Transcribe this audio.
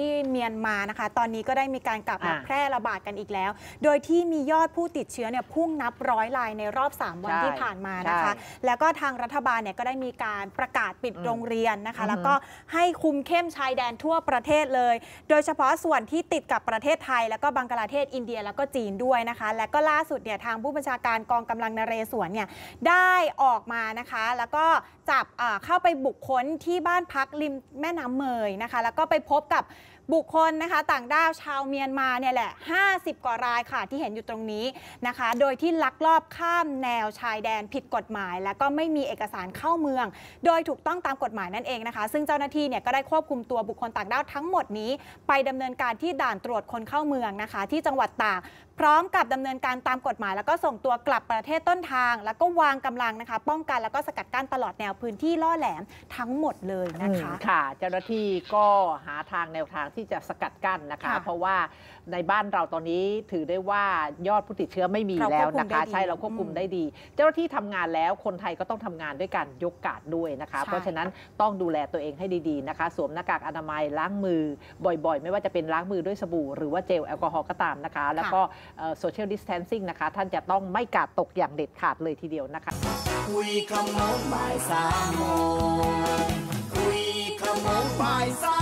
ที่เมียนมานะคะ ตอนนี้ก็ได้มีการกลับมาแพร่ระบาดกันอีกแล้ว โดยที่มียอดผู้ติดเชื้อเนี่ยพุ่งนับร้อยรายในรอบ 3วันที่ผ่านมานะคะ แล้วก็ทางรัฐบาลเนี่ยก็ได้มีการประกาศปิดโรงเรียนนะคะ แล้วก็ให้คุมเข้มชายแดนทั่วประเทศเลย โดยเฉพาะส่วนที่ติดกับประเทศไทย แล้วก็บังกลาเทศอินเดียแล้วก็จีนด้วยนะคะ และก็ล่าสุดเนี่ยทางผู้บัญชาการกองกำลังนเรศวรเนี่ยได้ออกมานะคะแล้วก็จับเข้าไปบุคคลที่บ้านพักริมแม่น้ำเมยนะคะ แล้วก็ไปพบกับบุคคลนะคะ ต่างด้าวชาวเมียนมาเนี่ยแหละ 50กว่ารายค่ะที่เห็นอยู่ตรงนี้นะคะ โดยที่ลักลอบข้ามแนวชายแดนผิดกฎหมาย และก็ไม่มีเอกสารเข้าเมือง โดยถูกต้องตามกฎหมายนั่นเองนะคะ ซึ่งเจ้าหน้าที่เนี่ยก็ได้ควบคุมตัวบุคคลต่างด้าวทั้งหมดนี้ไปดำเนินการที่ด่านตรวจคนเข้าเมืองนะคะ ที่จังหวัดตากพร้อมกับดำเนินการตามกฎหมาย แล้วก็ส่งตัวกลับประเทศต้นทาง แล้วก็วางกำลังนะคะ ป้องกันแล้วก็สกัดกั้นตลอดแนวพื้นที่ล่อแหลมทั้งหมดเลยนะคะ ค่ะ เจ้าหน้าที่ก็หาทางแนวทางที่จะสกัดกั้นนะคะ เพราะว่าในบ้านเราตอนนี้ถือได้ว่ายอดผู้ติดเชื้อไม่มีแล้วนะคะใช่เราควบคุมได้ดี เจ้าหน้าที่ทำงานแล้วคนไทยก็ต้องทำงานด้วยการยกกาดด้วยนะคะ เพราะฉะนั้นต้องดูแลตัวเองให้ดีๆนะคะสวมหน้ากากอนามัยล้างมือบ่อยๆ ไม่ว่าจะเป็นล้างมือด้วยสบู่หรือว่าเจลแอลกอฮอล์ก็ตามนะคะ แล้วก็โซเชียลดิสแทนซิ่งนะคะท่านจะต้องไม่กาดตกอย่างเด็ดขาดเลยทีเดียวนะคะคุยขโมงบ่ายสามโมงคุยขโมงบ่ายสาม